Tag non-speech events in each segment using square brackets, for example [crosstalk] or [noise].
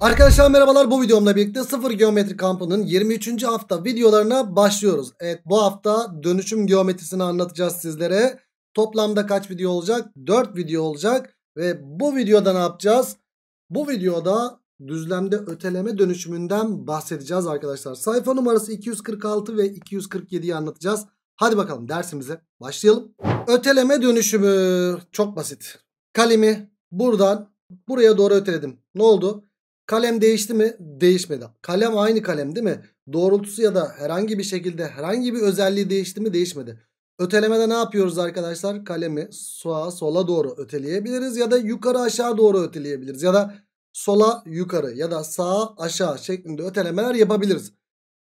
Arkadaşlar merhabalar bu videomla birlikte sıfır geometri kampının 23. hafta videolarına başlıyoruz. Evet bu hafta dönüşüm geometrisini anlatacağız sizlere. Toplamda kaç video olacak? 4 video olacak. Ve bu videoda ne yapacağız? Bu videoda düzlemde öteleme dönüşümünden bahsedeceğiz arkadaşlar. Sayfa numarası 246 ve 247'yi anlatacağız. Hadi bakalım dersimize başlayalım. Öteleme dönüşümü çok basit. Kalemi buradan buraya doğru öteledim. Ne oldu? Kalem değişti mi? Değişmedi. Kalem aynı kalem değil mi? Doğrultusu ya da herhangi bir şekilde herhangi bir özelliği değişti mi? Değişmedi. Ötelemede ne yapıyoruz arkadaşlar? Kalemi sağa sola doğru öteleyebiliriz ya da yukarı aşağı doğru öteleyebiliriz. Ya da sola yukarı ya da sağa aşağı şeklinde ötelemeler yapabiliriz.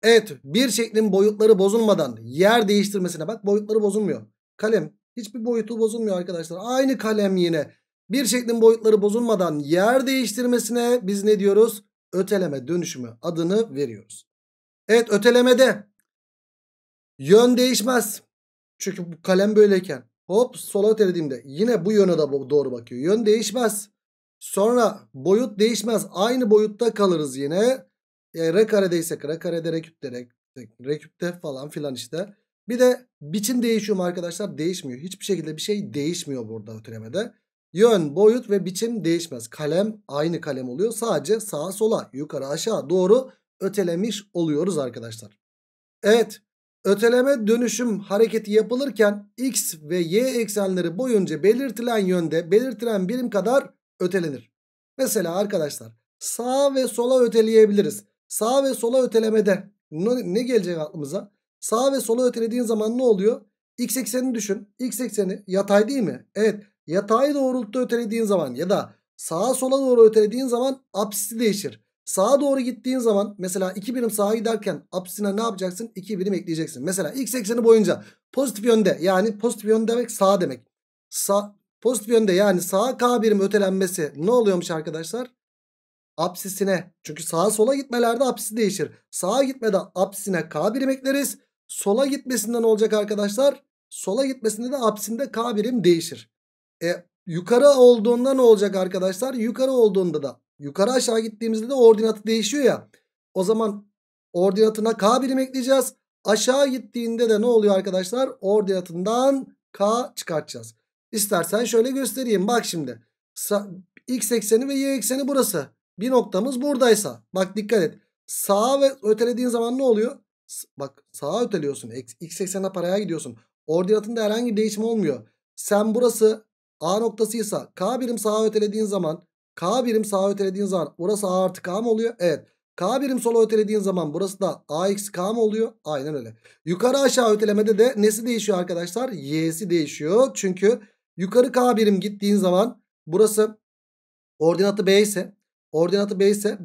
Evet bir şeklin boyutları bozulmadan yer değiştirmesine bak boyutları bozulmuyor. Kalem hiçbir boyutu bozulmuyor arkadaşlar. Aynı kalem yine bir şeklin boyutları bozulmadan yer değiştirmesine biz ne diyoruz? Öteleme dönüşümü adını veriyoruz. Evet ötelemede yön değişmez. Çünkü bu kalem böyleyken hop sola ötelediğimde yine bu yöne de doğru bakıyor. Yön değişmez. Sonra boyut değişmez. Aynı boyutta kalırız yine. E, re karedeysek re karede reküpte re, reküpte falan filan işte. Bir de biçim değişiyor mu arkadaşlar? Değişmiyor. Hiçbir şekilde bir şey değişmiyor burada ötelemede. Yön, boyut ve biçim değişmez. Kalem aynı kalem oluyor. Sadece sağa sola, yukarı aşağı doğru ötelemiş oluyoruz arkadaşlar. Evet, öteleme dönüşüm hareketi yapılırken x ve y eksenleri boyunca belirtilen yönde belirtilen birim kadar ötelenir. Mesela arkadaşlar sağa ve sola öteleyebiliriz. Sağa ve sola ötelemede ne gelecek aklımıza? Sağa ve sola ötelediğin zaman ne oluyor? X ekseni düşün. X ekseni yatay değil mi? Evet. Yatağı doğrultuda ötelediğin zaman ya da sağa sola doğru ötelediğin zaman apsisi değişir. Sağa doğru gittiğin zaman mesela 2 birim sağa giderken apsisine ne yapacaksın? 2 birim ekleyeceksin. Mesela x ekseni boyunca pozitif yönde yani pozitif yönde demek sağ demek. Sa pozitif yönde yani sağa k birim ötelenmesi ne oluyormuş arkadaşlar? Apsisine çünkü sağa sola gitmelerde apsisi değişir. Sağa gitmede apsisine k birim ekleriz. Sola gitmesinden olacak arkadaşlar? Sola gitmesinde de apsinde k birim değişir. E, yukarı olduğunda ne olacak arkadaşlar? Yukarı olduğunda da yukarı aşağı gittiğimizde de ordinatı değişiyor ya. O zaman ordinatına k birim ekleyeceğiz. Aşağı gittiğinde de ne oluyor arkadaşlar? Ordinatından k çıkartacağız. İstersen şöyle göstereyim. Bak şimdi. X ekseni ve y ekseni burası. Bir noktamız buradaysa. Bak dikkat et. Sağa ve ötelediğin zaman ne oluyor? Bak sağa öteliyorsun. X eksenine paraya gidiyorsun. Ordinatında herhangi bir değişim olmuyor. Sen burası A noktasıysa K birim sağa ötelediğin zaman K birim sağa ötelediğin zaman burası A artı K mı oluyor? Evet. K birim sola ötelediğin zaman burası da A eksi K mı oluyor? Aynen öyle. Yukarı aşağı ötelemede de nesi değişiyor arkadaşlar? Y'si değişiyor. Çünkü yukarı K birim gittiğin zaman burası ordinatı B ise ordinatı B ise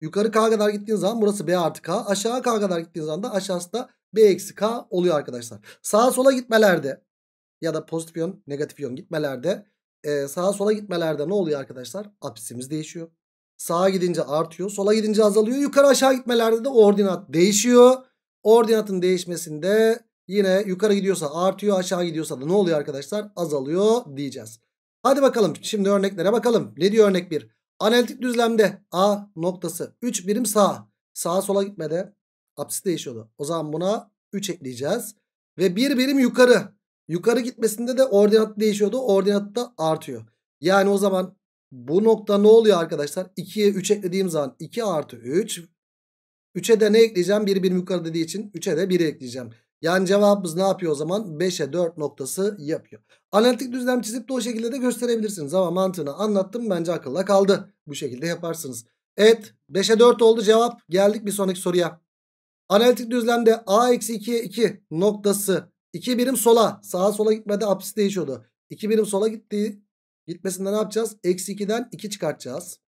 yukarı K kadar gittiğin zaman burası B artı K. Aşağı K kadar gittiğin zaman da aşağısı da B eksi K oluyor arkadaşlar. Sağa sola gitmelerde ya da pozitif yön negatif yön gitmelerde e, sağa sola gitmelerde ne oluyor arkadaşlar? Apsimiz değişiyor. Sağa gidince artıyor. Sola gidince azalıyor. Yukarı aşağı gitmelerde de ordinat değişiyor. Ordinatın değişmesinde yine yukarı gidiyorsa artıyor. Aşağı gidiyorsa da ne oluyor arkadaşlar? Azalıyor diyeceğiz. Hadi bakalım şimdi örneklere bakalım. Ne diyor örnek 1? Analitik düzlemde A noktası 3 birim sağ. Sağa sola gitmede apsis değişiyordu. O zaman buna 3 ekleyeceğiz. Ve 1 birim yukarı. Yukarı gitmesinde de ordinat değişiyordu. Ordinat da artıyor. Yani o zaman bu nokta ne oluyor arkadaşlar? 2'ye 3 eklediğim zaman 2 artı 3. 3'e de ne ekleyeceğim? 1 birim yukarı dediği için 3'e de 1 ekleyeceğim. Yani cevabımız ne yapıyor o zaman? 5'e 4 noktası yapıyor. Analitik düzlem çizip de o şekilde de gösterebilirsiniz. Ama mantığını anlattım. Bence akılla kaldı. Bu şekilde yaparsınız. Evet 5'e 4 oldu cevap. Geldik bir sonraki soruya. Analitik düzlemde A-2'ye 2 noktası 2 birim sola. Sağa sola gitmede apsis değişiyordu. 2 birim sola gitti. Gitmesinde ne yapacağız? Eksi 2'den 2 çıkartacağız.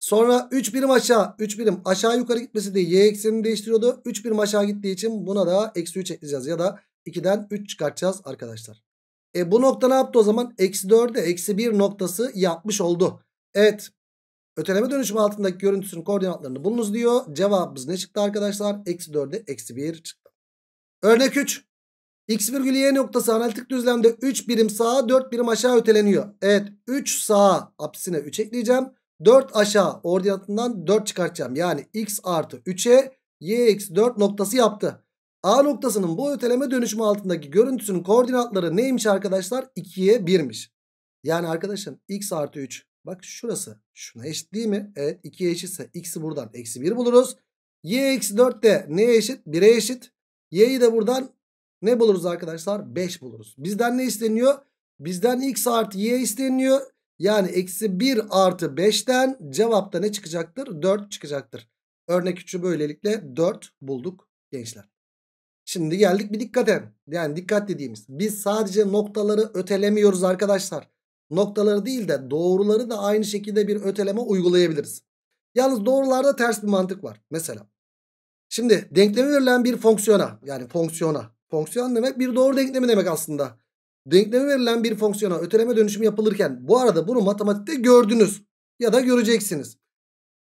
Sonra 3 birim aşağı. 3 birim aşağı yukarı gitmesi de y eksenini değiştiriyordu. 3 birim aşağı gittiği için buna da eksi 3 ekleyeceğiz. Ya da 2'den 3 çıkartacağız arkadaşlar. E bu nokta ne yaptı o zaman? Eksi 4'e eksi 1 noktası yapmış oldu. Evet. Öteleme dönüşümü altındaki görüntüsünün koordinatlarını bulunuz diyor. Cevabımız ne çıktı arkadaşlar? Eksi 4'e eksi 1 çıktı. Örnek 3. X virgül Y noktası analitik düzlemde 3 birim sağa 4 birim aşağı öteleniyor. Evet 3 sağa apsisine 3 ekleyeceğim. 4 aşağı ordinatından 4 çıkartacağım. Yani x artı 3'e y eksi 4 noktası yaptı. A noktasının bu öteleme dönüşümü altındaki görüntüsünün koordinatları neymiş arkadaşlar? 2'ye 1'miş. Yani arkadaşım x artı 3. Bak şurası. Şuna eşit değil mi? Evet 2'ye eşitse x'i buradan eksi 1 buluruz. y eksi 4 de neye eşit? 1'e eşit. y'yi de buradan ne buluruz arkadaşlar? 5 buluruz. Bizden ne isteniyor? Bizden x artı y isteniyor. Yani eksi 1 artı 5'ten cevapta ne çıkacaktır? 4 çıkacaktır. Örnek 3'ü böylelikle 4 bulduk gençler. Şimdi geldik bir dikkate. Yani dikkat dediğimiz. Biz sadece noktaları ötelemiyoruz arkadaşlar. Noktaları değil de doğruları da aynı şekilde bir öteleme uygulayabiliriz. Yalnız doğrularda ters bir mantık var. Mesela. Şimdi denklemi verilen bir fonksiyona yani fonksiyona Fonksiyon demek bir doğru denklemi demek aslında. Denklemi verilen bir fonksiyona öteleme dönüşümü yapılırken bu arada bunu matematikte gördünüz ya da göreceksiniz.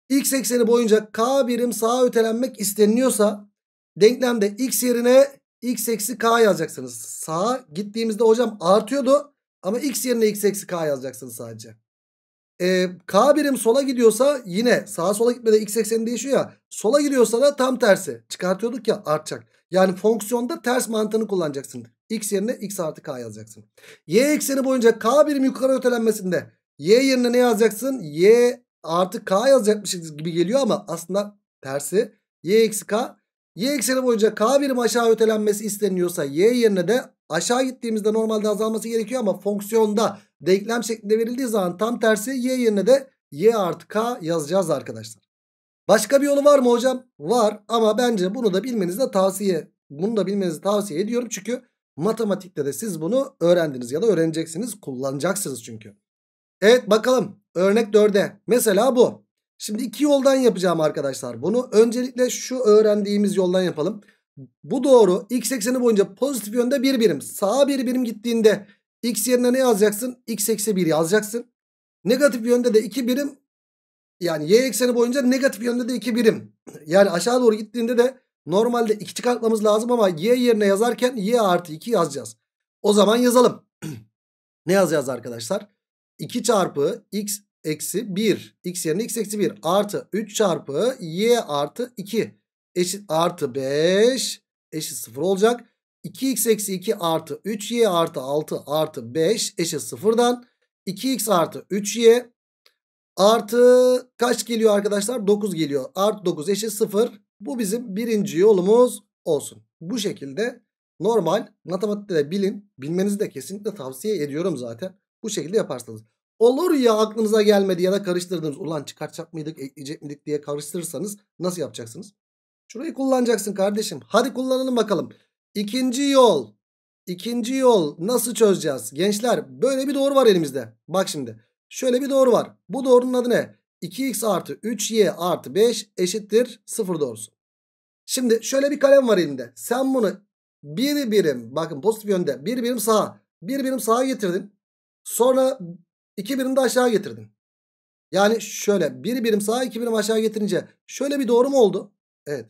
X ekseni boyunca k birim sağa ötelenmek isteniyorsa denklemde x yerine x eksi k yazacaksınız. Sağa gittiğimizde hocam artıyordu ama x yerine x eksi k yazacaksınız sadece. Ee, k birim sola gidiyorsa yine sağa sola gitmede x ekseni değişiyor ya. Sola gidiyorsa da tam tersi çıkartıyorduk ya artacak. Yani fonksiyonda ters mantığını kullanacaksın. X yerine x artı k yazacaksın. Y ekseni boyunca k birim yukarı ötelenmesinde y yerine ne yazacaksın? Y artı k yazacakmışız gibi geliyor ama aslında tersi. Y eksi k. Y ekseni boyunca k birim aşağı ötelenmesi isteniyorsa y yerine de aşağı gittiğimizde normalde azalması gerekiyor ama fonksiyonda denklem şeklinde verildiği zaman tam tersi y yerine de y artı k yazacağız arkadaşlar. Başka bir yolu var mı hocam? Var ama bence bunu da bilmenizi de tavsiye bunu da bilmenizi tavsiye ediyorum. Çünkü matematikte de siz bunu öğrendiniz ya da öğreneceksiniz. Kullanacaksınız çünkü. Evet bakalım örnek 4'e. Mesela bu. Şimdi iki yoldan yapacağım arkadaşlar. Bunu öncelikle şu öğrendiğimiz yoldan yapalım. Bu doğru. X ekseni boyunca pozitif yönde bir birim. Sağa bir birim gittiğinde x yerine ne yazacaksın? X eksi 1 yazacaksın. Negatif yönde de 2 birim yani y ekseni boyunca negatif yönde de 2 birim. Yani aşağı doğru gittiğinde de normalde 2 çıkartmamız lazım ama y yerine yazarken y artı 2 yazacağız. O zaman yazalım. [clears throat] ne yazacağız arkadaşlar? 2 çarpı x eksi 1 x yerine x eksi 1 artı 3 çarpı y artı 2 eşit artı 5 eşit 0 olacak. 2x eksi 2 artı 3y artı 6 artı 5 eşit 0'dan 2x artı 3y Artı kaç geliyor arkadaşlar? 9 geliyor. Artı 9 eşit 0. Bu bizim birinci yolumuz olsun. Bu şekilde normal matematikte bilin. Bilmenizi de kesinlikle tavsiye ediyorum zaten. Bu şekilde yaparsınız. Olur ya aklınıza gelmedi ya da karıştırdınız. Ulan çıkartacak mıydık ekleyecek miydik diye karıştırırsanız nasıl yapacaksınız? Şurayı kullanacaksın kardeşim. Hadi kullanalım bakalım. İkinci yol. İkinci yol nasıl çözeceğiz? Gençler böyle bir doğru var elimizde. Bak şimdi. Şöyle bir doğru var. Bu doğrunun adı ne? 2x artı 3y artı 5 eşittir 0 doğrusu. Şimdi şöyle bir kalem var elinde. Sen bunu bir birim bakın pozitif yönde bir birim sağa bir birim sağa getirdin. Sonra iki birim de aşağı getirdin. Yani şöyle bir birim sağa iki birim aşağı getirince şöyle bir doğru mu oldu? Evet.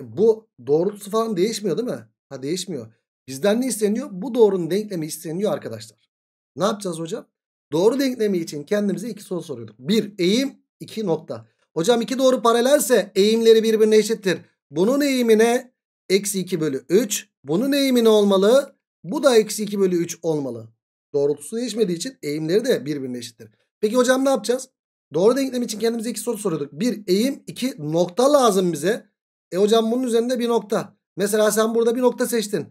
Bu doğrultusu falan değişmiyor değil mi? Ha değişmiyor. Bizden ne isteniyor? Bu doğrunun denklemi isteniyor arkadaşlar. Ne yapacağız hocam? Doğru denklemi için kendimize iki soru soruyorduk. Bir eğim iki nokta. Hocam iki doğru paralelse eğimleri birbirine eşittir. Bunun eğimine eksi 2 bölü 3. Bunun eğimi olmalı? Bu da eksi 2 bölü 3 olmalı. Doğrultusu değişmediği için eğimleri de birbirine eşittir. Peki hocam ne yapacağız? Doğru denklem için kendimize iki soru soruyorduk. Bir eğim, iki nokta lazım bize. E hocam bunun üzerinde bir nokta. Mesela sen burada bir nokta seçtin.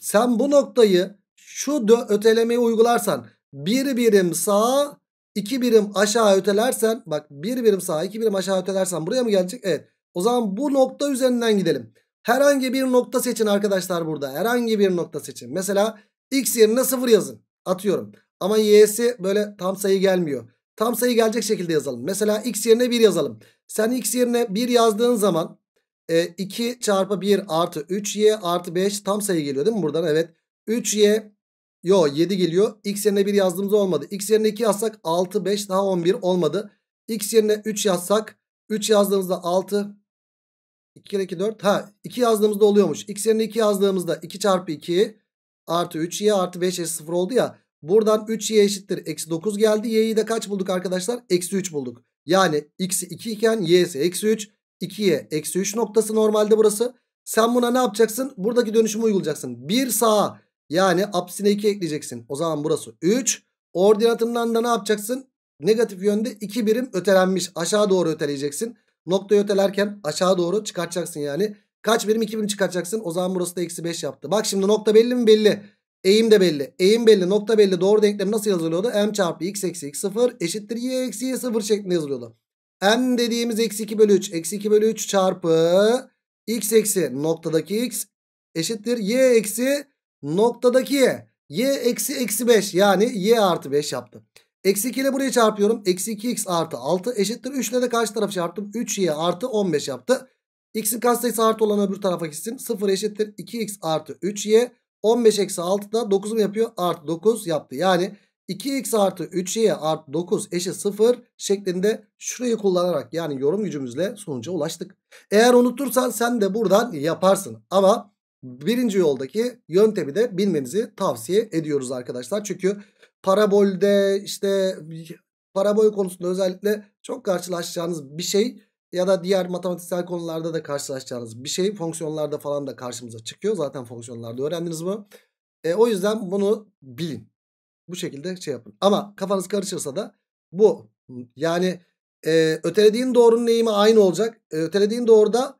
Sen bu noktayı şu ötelemeyi uygularsan bir birim sağ, iki birim aşağı ötelersen bak bir birim sağ, iki birim aşağı ötelersen buraya mı gelecek? Evet. O zaman bu nokta üzerinden gidelim. Herhangi bir nokta seçin arkadaşlar burada. Herhangi bir nokta seçin. Mesela x yerine 0 yazın. Atıyorum. Ama y'si böyle tam sayı gelmiyor. Tam sayı gelecek şekilde yazalım. Mesela x yerine 1 yazalım. Sen x yerine 1 yazdığın zaman e, 2 çarpı 1 artı 3y artı 5 tam sayı geliyor değil mi buradan? Evet. 3y Yo 7 geliyor. X yerine 1 yazdığımız olmadı. X yerine 2 yazsak 6 5 daha 11 olmadı. X yerine 3 yazsak 3 yazdığımızda 6 2 kere 2 4 ha 2 yazdığımızda oluyormuş. X yerine 2 yazdığımızda 2 çarpı 2 artı 3y artı 5 eşit 0 oldu ya. Buradan 3y eşittir. Eksi 9 geldi. Y'yi de kaç bulduk arkadaşlar? Eksi 3 bulduk. Yani x'i 2 iken y'si eksi 3. 2'ye eksi 3 noktası normalde burası. Sen buna ne yapacaksın? Buradaki dönüşümü uygulayacaksın. Bir sağa yani apsine 2 ekleyeceksin. O zaman burası 3. Ordinatından da ne yapacaksın? Negatif yönde 2 birim ötelenmiş. Aşağı doğru öteleyeceksin. Noktayı ötelerken aşağı doğru çıkartacaksın yani. Kaç birim? 2 birim çıkartacaksın. O zaman burası da eksi 5 yaptı. Bak şimdi nokta belli mi? Belli. Eğim de belli. Eğim belli. Nokta belli. Doğru denklem nasıl yazılıyordu? M çarpı x eksi x sıfır eşittir y eksi y sıfır şeklinde yazılıyordu. M dediğimiz eksi 2 bölü 3. Eksi 2 bölü 3 çarpı x eksi noktadaki x eşittir y eksi noktadaki y eksi eksi 5 yani y artı 5 yaptı. Eksi 2 ile buraya çarpıyorum. Eksi 2x artı 6 eşittir. 3 ile de karşı tarafı çarptım. 3y artı 15 yaptı. X'in katsayısı artı olan öbür tarafa gitsin. 0 eşittir. 2x artı 3y. 15 eksi 6 da 9 mu yapıyor? Artı 9 yaptı. Yani 2x artı 3y artı 9 eşit 0 şeklinde şurayı kullanarak yani yorum gücümüzle sonuca ulaştık. Eğer unutursan sen de buradan yaparsın. Ama birinci yoldaki yöntemi de bilmenizi tavsiye ediyoruz arkadaşlar. Çünkü parabolde işte parabol konusunda özellikle çok karşılaşacağınız bir şey ya da diğer matematiksel konularda da karşılaşacağınız bir şey fonksiyonlarda falan da karşımıza çıkıyor. Zaten fonksiyonlarda öğrendiniz mi E, o yüzden bunu bilin. Bu şekilde şey yapın. Ama kafanız karışırsa da bu yani e, ötelediğin doğrunun eğimi aynı olacak. E, ötelediğin doğruda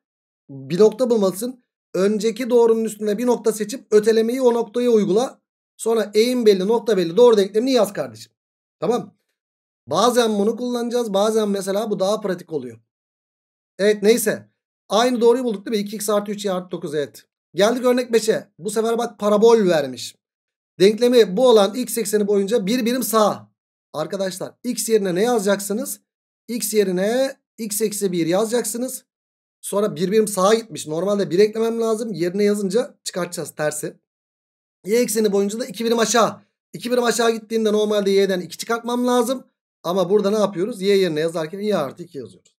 nokta bulmalısın. Önceki doğrunun üstünde bir nokta seçip ötelemeyi o noktaya uygula. Sonra eğim belli nokta belli doğru denklemini yaz kardeşim. Tamam. Bazen bunu kullanacağız. Bazen mesela bu daha pratik oluyor. Evet neyse. Aynı doğruyu bulduk değil mi? 2x artı 3y artı 9 evet. Geldik örnek 5'e. Bu sefer bak parabol vermiş. Denklemi bu olan x ekseni boyunca bir birim sağ. Arkadaşlar x yerine ne yazacaksınız? x yerine x eksi 1 yazacaksınız. Sonra bir birim sağa gitmiş. Normalde bir eklemem lazım. Yerine yazınca çıkartacağız tersi. Y ekseni boyunca da iki birim aşağı. 2 birim aşağı gittiğinde normalde y'den iki çıkartmam lazım. Ama burada ne yapıyoruz? Y yerine yazarken y artı 2 yazıyoruz.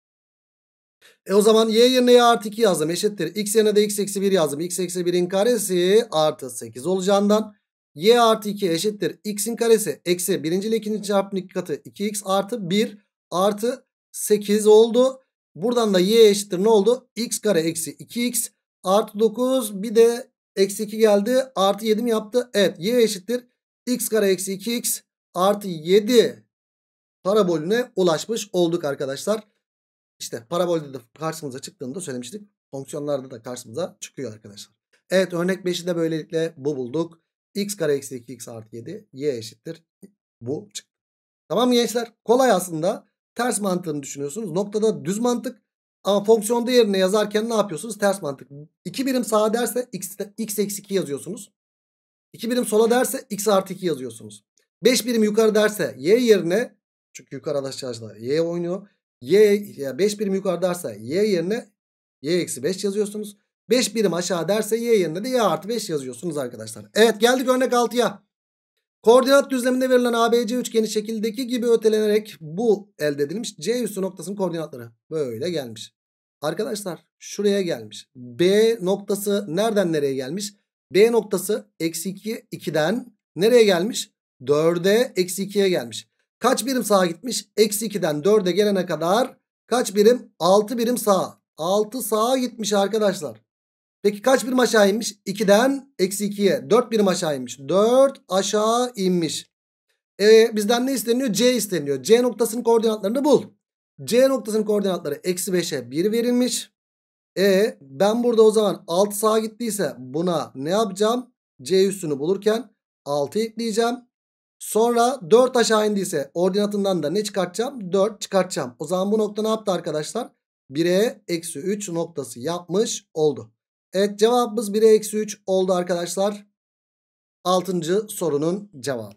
E o zaman y yerine y artı 2 yazdım. Eşittir. X yerine de x eksi 1 yazdım. X eksi 1'in karesi artı 8 olacağından y artı 2 eşittir. X'in karesi eksi birinci ile ikinci çarpımın 2 katı 2x artı 1 artı 8 oldu. Buradan da y eşittir ne oldu? x kare eksi 2x artı 9 bir de eksi 2 geldi. Artı 7 mi yaptı? Evet y eşittir x kare eksi 2x artı 7 parabolüne ulaşmış olduk arkadaşlar. İşte parabolde de karşımıza çıktığını da söylemiştik. Fonksiyonlarda da karşımıza çıkıyor arkadaşlar. Evet örnek 5'i de böylelikle bu bulduk. x kare eksi 2x artı 7 y eşittir bu çıktı. Tamam mı gençler? Kolay aslında. Ters mantığını düşünüyorsunuz. Noktada düz mantık. Ama fonksiyon değerine yazarken ne yapıyorsunuz? Ters mantık. 2 birim sağa derse x, x eksi 2 yazıyorsunuz. 2 birim sola derse x artı 2 yazıyorsunuz. 5 birim yukarı derse y yerine çünkü yukarı alaşçılar y oynuyor. Y ya 5 birim yukarı derse y yerine y eksi 5 yazıyorsunuz. 5 birim aşağı derse y yerine de y artı 5 yazıyorsunuz arkadaşlar. Evet geldik örnek 6'ya. Koordinat düzleminde verilen ABC üçgeni şekildeki gibi ötelenerek bu elde edilmiş. C üssü noktasının koordinatları böyle gelmiş. Arkadaşlar şuraya gelmiş. B noktası nereden nereye gelmiş? B noktası eksi 2, 2'den nereye gelmiş? 4'e eksi 2'ye gelmiş. Kaç birim sağa gitmiş? Eksi 2'den 4'e gelene kadar kaç birim? 6 birim sağa. 6 sağa gitmiş arkadaşlar. Peki kaç birim aşağı inmiş? 2'den eksi 2'ye. 4 birim aşağı inmiş. 4 aşağı inmiş. E, bizden ne isteniyor? C isteniyor. C noktasının koordinatlarını bul. C noktasının koordinatları eksi 5'e 1 verilmiş. E ben burada o zaman 6 sağa gittiyse buna ne yapacağım? C üstünü bulurken 6 ekleyeceğim. Sonra 4 aşağı indiyse ordinatından da ne çıkartacağım? 4 çıkartacağım. O zaman bu nokta ne yaptı arkadaşlar? 1'e eksi 3 noktası yapmış oldu. Evet cevabımız 1'e eksi 3 oldu arkadaşlar. 6. sorunun cevabı.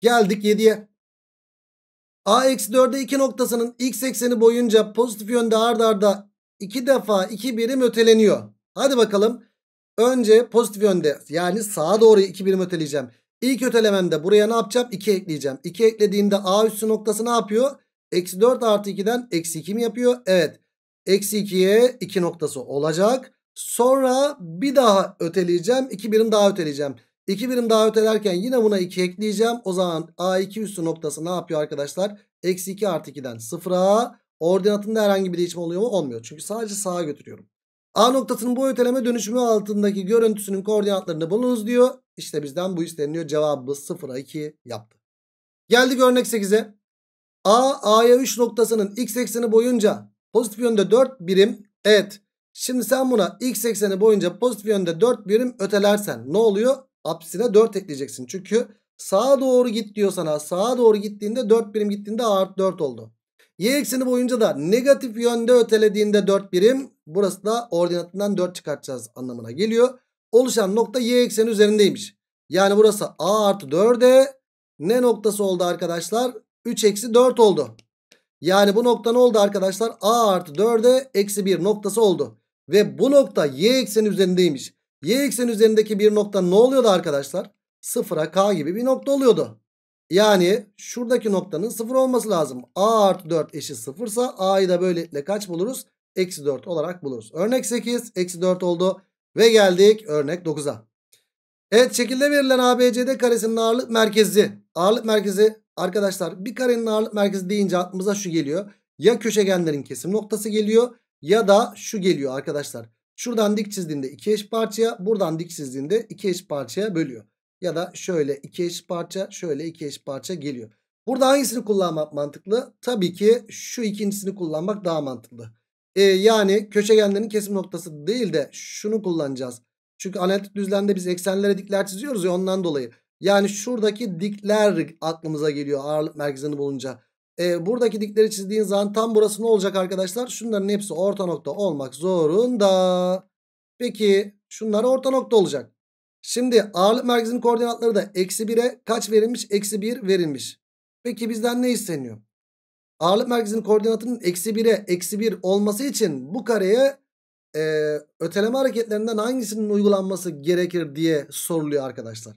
Geldik 7'ye. A eksi 4'e 2 noktasının x ekseni boyunca pozitif yönde ard arda 2 defa 2 birim öteleniyor. Hadi bakalım. Önce pozitif yönde yani sağa doğru 2 birim öteleyeceğim. İlk ötelememde buraya ne yapacağım? 2 ekleyeceğim. 2 eklediğimde A üssü noktası ne yapıyor? Eksi 4 artı 2'den eksi 2 mi yapıyor? Evet. Eksi 2'ye 2 noktası olacak. Sonra bir daha öteleyeceğim. 2 birim daha öteleyeceğim. 2 birim daha ötelerken yine buna 2 ekleyeceğim. O zaman A2 üstü noktası ne yapıyor arkadaşlar? Eksi 2 artı 2'den 0'a. Ordinatında herhangi bir değişim oluyor mu? Olmuyor. Çünkü sadece sağa götürüyorum. A noktasının bu öteleme dönüşümü altındaki görüntüsünün koordinatlarını bulunuz diyor. İşte bizden bu isteniliyor. Cevabı 0'a 2 yaptı. Geldik örnek 8'e. A, A'ya 3 noktasının x ekseni boyunca pozitif yönde 4 birim. Evet. Şimdi sen buna x ekseni boyunca pozitif yönde 4 birim ötelersen ne oluyor? Apsine 4 ekleyeceksin. Çünkü sağa doğru git diyor sana. Sağa doğru gittiğinde 4 birim gittiğinde artı 4 oldu. Y ekseni boyunca da negatif yönde ötelediğinde 4 birim. Burası da ordinatından 4 çıkartacağız anlamına geliyor. Oluşan nokta y ekseni üzerindeymiş. Yani burası a artı 4'e ne noktası oldu arkadaşlar? 3 eksi 4 oldu. Yani bu nokta ne oldu arkadaşlar? A artı 4'e eksi 1 noktası oldu. Ve bu nokta y ekseni üzerindeymiş. Y ekseni üzerindeki bir nokta ne oluyordu arkadaşlar? Sıfıra k gibi bir nokta oluyordu. Yani şuradaki noktanın sıfır olması lazım. a artı 4 eşit sıfırsa a'yı da böylelikle kaç buluruz? Eksi 4 olarak buluruz. Örnek 8 eksi 4 oldu. Ve geldik örnek 9'a. Evet şekilde verilen ABCD karesinin ağırlık merkezi. Ağırlık merkezi arkadaşlar bir karenin ağırlık merkezi deyince aklımıza şu geliyor. Ya köşegenlerin kesim noktası geliyor ya da şu geliyor arkadaşlar. Şuradan dik çizdiğinde 2 eş parçaya, buradan dik çizdiğinde 2 eş parçaya bölüyor. Ya da şöyle 2 eş parça, şöyle 2 eş parça geliyor. Burada hangisini kullanmak mantıklı? Tabii ki şu ikincisini kullanmak daha mantıklı. Ee, yani köşegenlerin kesim noktası değil de şunu kullanacağız. Çünkü analitik düzlemde biz eksenlere dikler çiziyoruz ya ondan dolayı. Yani şuradaki dikler aklımıza geliyor ağırlık merkezini bulunca. E, ee, buradaki dikleri çizdiğin zaman tam burası ne olacak arkadaşlar? Şunların hepsi orta nokta olmak zorunda. Peki şunlar orta nokta olacak. Şimdi ağırlık merkezinin koordinatları da eksi 1'e kaç verilmiş? Eksi 1 verilmiş. Peki bizden ne isteniyor? Ağırlık merkezinin koordinatının eksi 1'e eksi 1 olması için bu kareye e, öteleme hareketlerinden hangisinin uygulanması gerekir diye soruluyor arkadaşlar.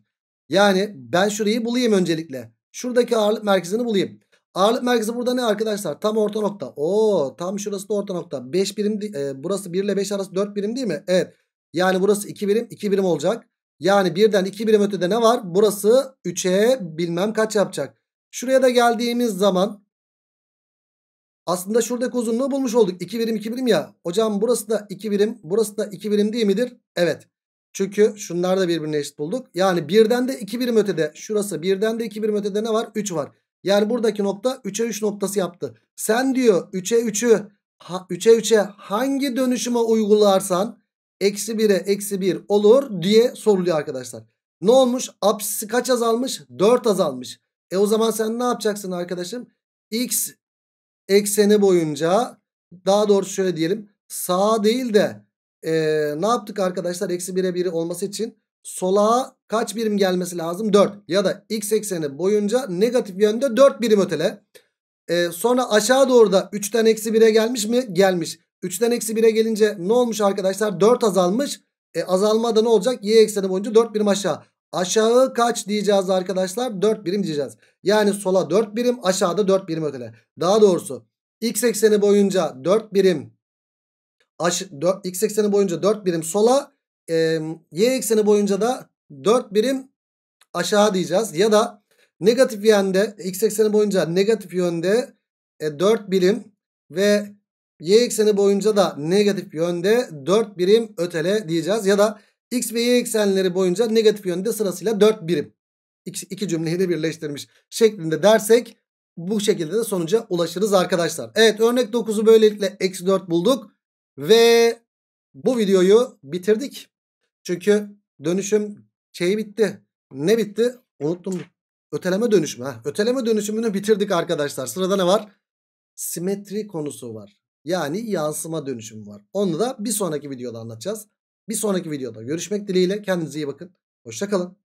Yani ben şurayı bulayım öncelikle. Şuradaki ağırlık merkezini bulayım. Ağırlık merkezi burada ne arkadaşlar? Tam orta nokta. Oo tam şurası da orta nokta. 5 birim e, burası 1 ile 5 arası 4 birim değil mi? Evet. Yani burası 2 birim 2 birim olacak. Yani birden 2 birim ötede ne var? Burası 3'e bilmem kaç yapacak. Şuraya da geldiğimiz zaman aslında şuradaki uzunluğu bulmuş olduk. 2 birim 2 birim ya. Hocam burası da 2 birim burası da 2 birim değil midir? Evet. Çünkü şunlar da birbirine eşit bulduk. Yani birden de 2 birim ötede şurası birden de 2 birim ötede ne var? 3 var. Yani buradaki nokta 3'e 3 noktası yaptı. Sen diyor 3'e 3'ü 3'e 3'e hangi dönüşüme uygularsan eksi 1'e eksi 1 olur diye soruluyor arkadaşlar. Ne olmuş? Apsisi kaç azalmış? 4 azalmış. E o zaman sen ne yapacaksın arkadaşım? X ekseni boyunca daha doğrusu şöyle diyelim. Sağa değil de e, ne yaptık arkadaşlar? Eksi 1'e 1 olması için sola kaç birim gelmesi lazım? 4. Ya da x ekseni boyunca negatif yönde 4 birim ötele. Ee, sonra aşağı doğru da 3'ten eksi 1'e gelmiş mi? Gelmiş. 3'ten eksi 1'e gelince ne olmuş arkadaşlar? 4 azalmış. E, azalma da ne olacak? Y ekseni boyunca 4 birim aşağı. Aşağı kaç diyeceğiz arkadaşlar? 4 birim diyeceğiz. Yani sola 4 birim aşağıda 4 birim ötele. Daha doğrusu x ekseni boyunca 4 birim aş, 4, x ekseni boyunca 4 birim sola e, y ekseni boyunca da 4 birim aşağı diyeceğiz. Ya da negatif yönde x ekseni boyunca negatif yönde e, 4 birim ve y ekseni boyunca da negatif yönde 4 birim ötele diyeceğiz. Ya da x ve y eksenleri boyunca negatif yönde sırasıyla 4 birim. İki, iki cümleyi de birleştirmiş şeklinde dersek bu şekilde de sonuca ulaşırız arkadaşlar. Evet örnek 9'u böylelikle eksi 4 bulduk. Ve bu videoyu bitirdik. Çünkü dönüşüm şey bitti. Ne bitti? Unuttum. Öteleme dönüşümü. Heh. Öteleme dönüşümünü bitirdik arkadaşlar. Sırada ne var? Simetri konusu var. Yani yansıma dönüşümü var. Onu da bir sonraki videoda anlatacağız. Bir sonraki videoda görüşmek dileğiyle. Kendinize iyi bakın. Hoşçakalın.